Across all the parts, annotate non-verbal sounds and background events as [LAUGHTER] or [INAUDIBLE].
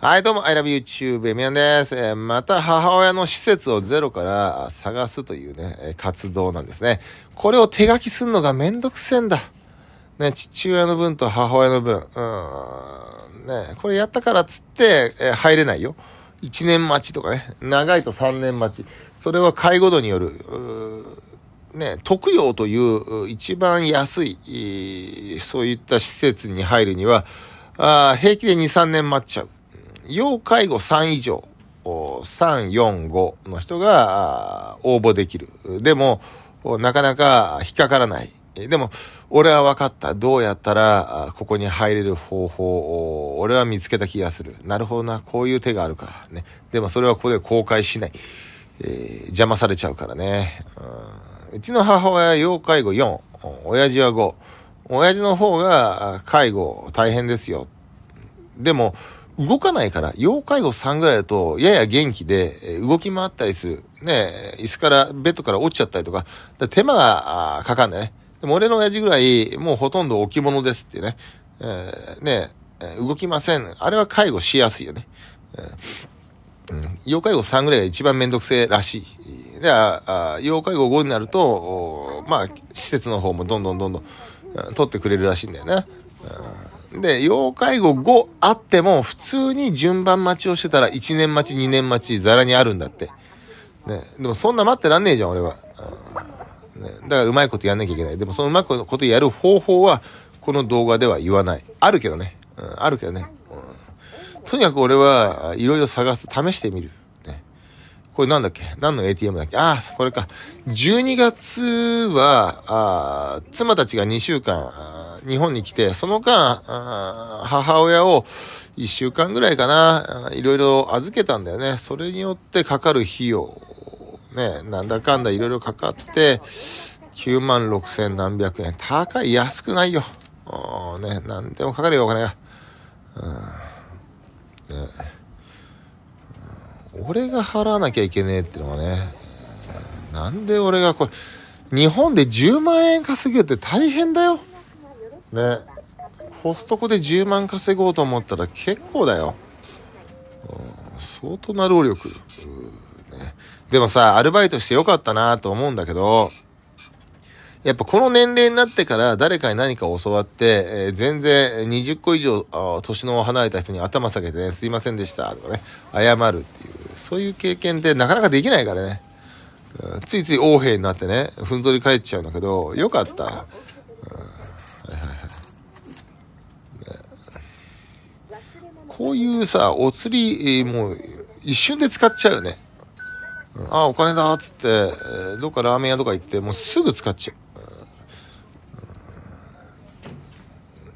はい、どうも、I love YouTube、エミヤンです。えー、また、母親の施設をゼロから探すというね、活動なんですね。これを手書きするのがめんどくせんだ。ね、父親の分と母親の分。うん、ね、これやったからっつって、えー、入れないよ。1年待ちとかね、長いと3年待ち。それは介護度による、ね、特養という一番安い、そういった施設に入るには、あ平気で2、3年待っちゃう。要介護3以上、345の人が応募できる。でも、なかなか引っかからない。でも、俺は分かった。どうやったら、ここに入れる方法を、俺は見つけた気がする。なるほどな。こういう手があるから。ね。でも、それはここで公開しない。えー、邪魔されちゃうからね。うちの母親は要介護4、親父は5。親父の方が介護大変ですよ。でも、動かないから、要介護3ぐらいだと、やや元気で、動き回ったりする。ね、椅子から、ベッドから落ちちゃったりとか、か手間がかかんないね。でも俺の親父ぐらい、もうほとんど置物ですってね。えー、ね、動きません。あれは介護しやすいよね。うん、要介護3ぐらいが一番めんどくせえらしい。で、要介護5になると、まあ、施設の方もどんどんどんどん取ってくれるらしいんだよね。うんで、要介護5あっても、普通に順番待ちをしてたら、1年待ち、2年待ち、ザラにあるんだって。ね、でもそんな待ってらんねえじゃん、俺は。ね、だからうまいことやんなきゃいけない。でもそのうまいことやる方法は、この動画では言わない。あるけどね。うん、あるけどね、うん。とにかく俺はいろいろ探す、試してみる。ね。これなんだっけ何の ATM だっけああ、これか。12月は、あ妻たちが2週間、日本に来て、その間、母親を一週間ぐらいかな、いろいろ預けたんだよね。それによってかかる費用、ね、なんだかんだいろいろかかって、9万6千何百円。高い、安くないよ。ね、なんでもかかるよ、お金が。うん、ね、俺が払わなきゃいけねえってのはね、なんで俺がこれ、日本で10万円稼げて大変だよ。ねコストコで10万稼ごうと思ったら結構だよ、うん、相当な労力、ね、でもさアルバイトしてよかったなと思うんだけどやっぱこの年齢になってから誰かに何か教わって、えー、全然20個以上年の離れた人に頭下げて、ね、すいませんでしたとかね、謝るっていう、そういう経験ってなかなかできないからね。うん、ついつい横柄になってね、ふんぞり返っちゃうんだけど、よかった。こういうさ、お釣り、もう、一瞬で使っちゃうよね。ああ、お金だっつって、どっかラーメン屋とか行って、もうすぐ使っちゃ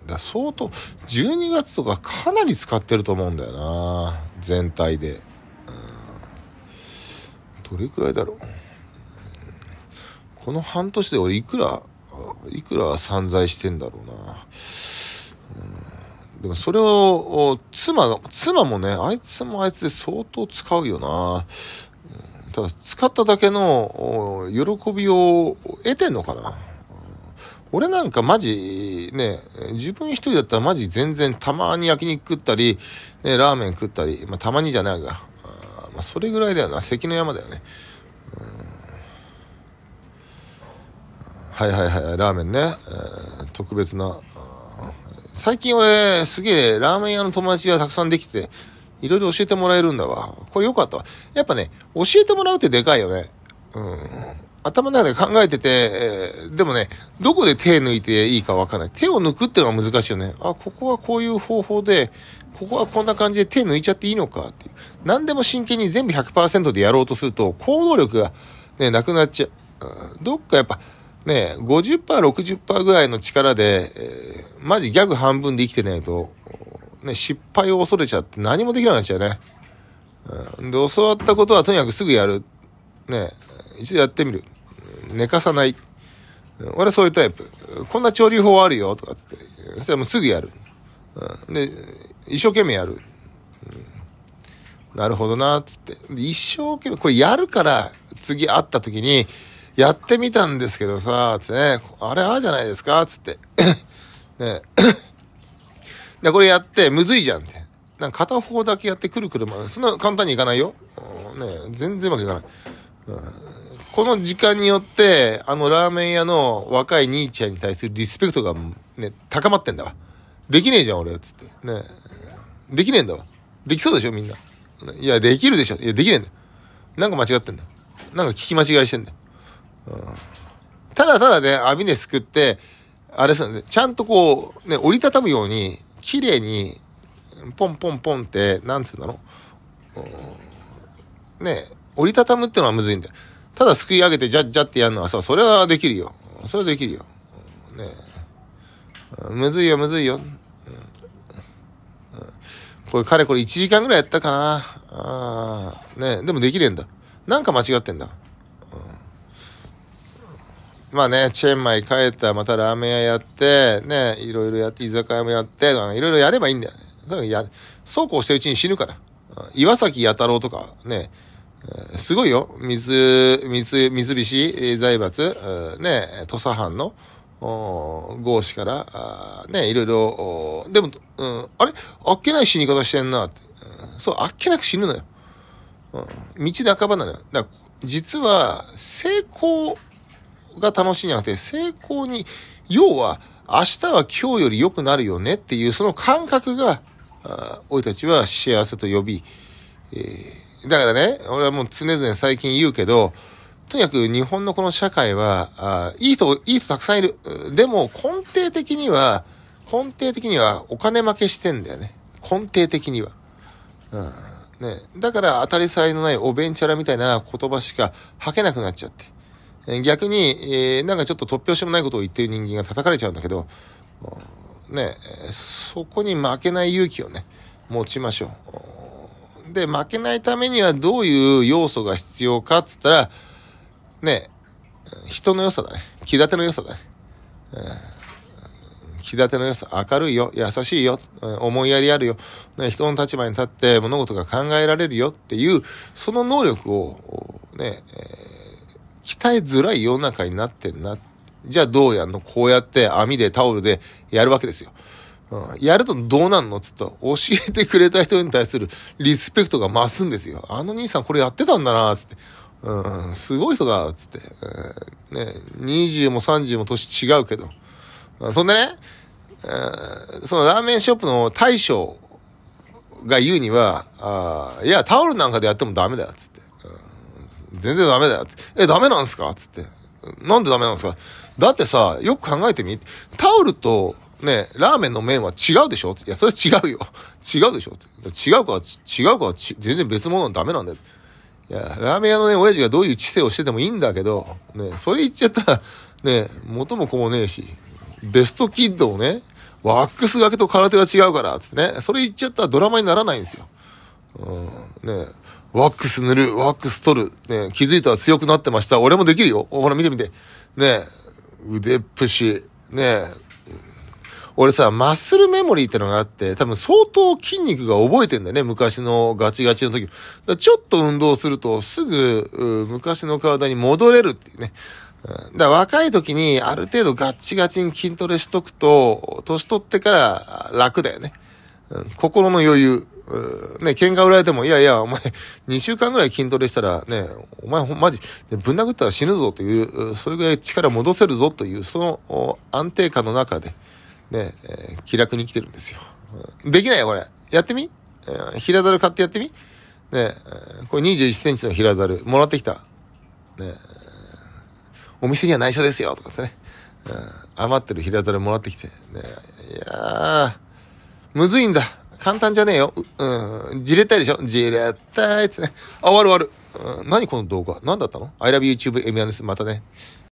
う。だ相当、12月とかかなり使ってると思うんだよな。全体で。どれくらいだろう。この半年で俺いくら、いくら散財してんだろうな。でもそれを、妻の、妻もね、あいつもあいつで相当使うよな。ただ、使っただけの喜びを得てんのかな。俺なんかマジ、ね、自分一人だったらマジ全然たまに焼肉食ったり、ね、ラーメン食ったり、まあたまにじゃないが、まあそれぐらいだよな、関の山だよね。はいはいはい、ラーメンね、えー、特別な最近俺、すげえ、ラーメン屋の友達がたくさんできて、いろいろ教えてもらえるんだわ。これよかったわ。やっぱね、教えてもらうってでかいよね。うん。頭の中で考えてて、えー、でもね、どこで手抜いていいかわかんない。手を抜くってのは難しいよね。あ、ここはこういう方法で、ここはこんな感じで手抜いちゃっていいのかっていう。何でも真剣に全部100%でやろうとすると、行動力がね、なくなっちゃう。どっかやっぱ、ね、50%、60%ぐらいの力で、えー、マジギャグ半分で生きてないと、ね、失敗を恐れちゃって何もできなくなっちゃうね。うん、で、教わったことはとにかくすぐやる。ね、一度やってみる。寝かさない。俺はそういうタイプ。こんな調理法あるよ、とかつって。そしたらもうすぐやる。うん、で、一生懸命やる。うん、なるほどな、つって。一生懸命、これやるから、次会った時に、やってみたんですけどさ、つってね、あれああじゃないですか、つって。[COUGHS] ね [COUGHS] で、これやって、むずいじゃんって。なんか片方だけやってくるくる回る。そんな簡単にいかないよ。ね、全然うまくいかない。この時間によって、あのラーメン屋の若い兄ちゃんに対するリスペクトがね、高まってんだわ。できねえじゃん、俺、つって。ね。できねえんだわ。できそうでしょ、みんな。いや、できるでしょ。いや、できねえんだなんか間違ってんだ。なんか聞き間違いしてんだよ。うん、ただただね、網ですくって、あれさ、ちゃんとこう、ね、折りたたむように、綺麗に、ポンポンポンって、なんつうんだろう。ね、折りたたむってのはむずいんだよ。ただすくい上げて、じゃっじゃってやるのはさ、それはできるよ。それはできるよ。ねむずいよ、むずいよ。これ、彼これ1時間ぐらいやったかな。あねでもできれんだ。なんか間違ってんだ。まあね、チェンマイ帰ったらまたラーメン屋やって、ね、いろいろやって、居酒屋もやって、いろいろやればいいんだよね。そうこうしてるうちに死ぬから。岩崎弥太郎とか、ね、すごいよ。水、水、水菱財閥、ね、土佐藩の、合子から、ね、いろいろ、でも、うん、あれあっけない死に方してんなって。そう、あっけなく死ぬのよ。うん、道半ばなのよ。だから、実は、成功が楽しいんじゃなくて、成功に、要は、明日は今日より良くなるよねっていう、その感覚が、俺たちは幸せと呼び、えー、だからね、俺はもう常々最近言うけど、とにかく日本のこの社会は、あいい人、いい人たくさんいる。でも、根底的には、根底的にはお金負けしてんだよね。根底的には。うん。ね。だから当たり障りのないおべんちゃらみたいな言葉しか吐けなくなっちゃって。逆に、えー、なんかちょっと突拍子もないことを言ってる人間が叩かれちゃうんだけど、ね、そこに負けない勇気をね、持ちましょう。で、負けないためにはどういう要素が必要かっつったら、ね、人の良さだね。気立ての良さだね。うん、気立ての良さ。明るいよ。優しいよ。思いやりあるよ。ね、人の立場に立って物事が考えられるよっていう、その能力を、ね、えー鍛えづらい世の中になってんな。じゃあどうやんのこうやって網でタオルでやるわけですよ。うん、やるとどうなんのつったら、教えてくれた人に対するリスペクトが増すんですよ。あの兄さんこれやってたんだな、つって。うん、すごい人だ、つって。うん、ね、20も30も年違うけど。そんでね、そのラーメンショップの大将が言うには、あいや、タオルなんかでやってもダメだよ、つって。全然ダメだよ。え、ダメなんすかつって。なんでダメなんですかだってさ、よく考えてみ。タオルと、ね、ラーメンの麺は違うでしょいや、それ違うよ。[LAUGHS] 違うでしょ違うか違うか全然別物はダメなんだよ。いや、ラーメン屋のね、親父がどういう知性をしててもいいんだけど、ね、それ言っちゃったら、ね、元も子もねえし、ベストキッドをね、ワックスがけと空手が違うから、つってね、それ言っちゃったらドラマにならないんですよ。うん、ね。ワックス塗る、ワックス取る。ね、気づいたら強くなってました。俺もできるよ。ほら見てみて。ね、腕っぷし。ね、俺さ、マッスルメモリーってのがあって、多分相当筋肉が覚えてんだよね。昔のガチガチの時。ちょっと運動するとすぐ、昔の体に戻れるっていうね。だから若い時にある程度ガッチガチに筋トレしとくと、年取ってから楽だよね。心の余裕。うね、喧嘩売られても、いやいや、お前、2 [LAUGHS] 週間ぐらい筋トレしたら、ね、お前ほん、まじ、ぶん殴ったら死ぬぞという、それぐらい力戻せるぞという、その安定感の中で、ね、えー、気楽に生きてるんですよ。できないよ、これ。やってみ、えー、平猿買ってやってみね、えこれ21センチの平猿、もらってきた。ね、お店には内緒ですよ、とかね。うん、余ってる平猿もらってきて、ね、いやー、むずいんだ。簡単じゃねえよ。う、うん。じれったいでしょじれったいっつね。あ、終わる終わる。うん、何この動画何だったの ?I love YouTube, M アネス。またね。